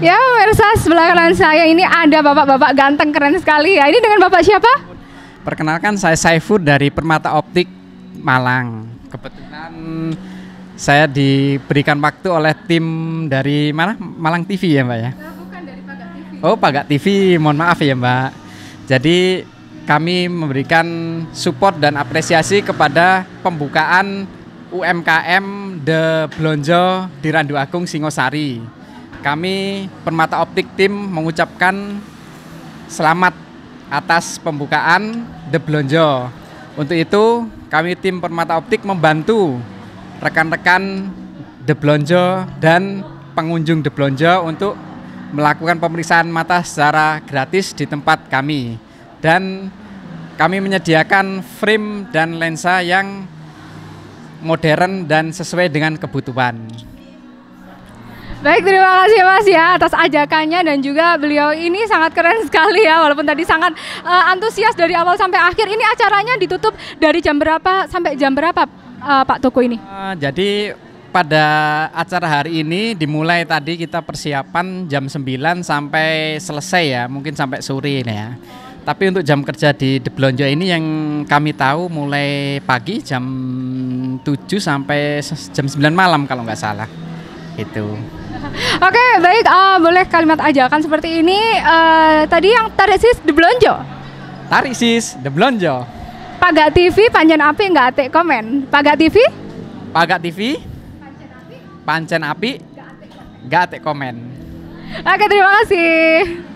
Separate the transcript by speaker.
Speaker 1: Ya pemirsa sebelah kanan saya ini ada bapak-bapak ganteng keren sekali ya. Ini dengan bapak siapa?
Speaker 2: Perkenalkan saya Saifud dari Permata Optik Malang. Kebetulan saya diberikan waktu oleh tim dari mana? Malang TV ya mbak ya? Nah, bukan dari Pagak TV. Oh Pagak TV, mohon maaf ya mbak. Jadi kami memberikan support dan apresiasi kepada pembukaan UMKM The Blonjo di Randu Agung Singosari. Kami Permata Optik Tim mengucapkan selamat atas pembukaan The Blonjo. Untuk itu, kami tim Permata Optik membantu rekan-rekan The Blonjo dan pengunjung The Blonjo untuk melakukan pemeriksaan mata secara gratis di tempat kami. Dan kami menyediakan frame dan lensa yang modern dan sesuai dengan kebutuhan.
Speaker 1: Baik, terima kasih Mas ya atas ajakannya dan juga beliau ini sangat keren sekali ya walaupun tadi sangat uh, antusias dari awal sampai akhir. Ini acaranya ditutup dari jam berapa sampai jam berapa uh, Pak Toko ini?
Speaker 2: Uh, jadi pada acara hari ini dimulai tadi kita persiapan jam 9 sampai selesai ya, mungkin sampai sore ini ya. Tapi untuk jam kerja di De Blonjo ini yang kami tahu mulai pagi jam 7 sampai jam 9 malam kalau nggak salah gitu.
Speaker 1: Oke, okay, baik. Uh, boleh kalimat kan seperti ini. Uh, tadi yang tarik sis de blonjo.
Speaker 2: Tarik sis de blonjo.
Speaker 1: Pagak TV pancen api nggak atik komen. Pagak TV?
Speaker 2: Pagak TV? Pancen api? Pancen api? Nggak atik komen.
Speaker 1: Oke, okay, terima kasih.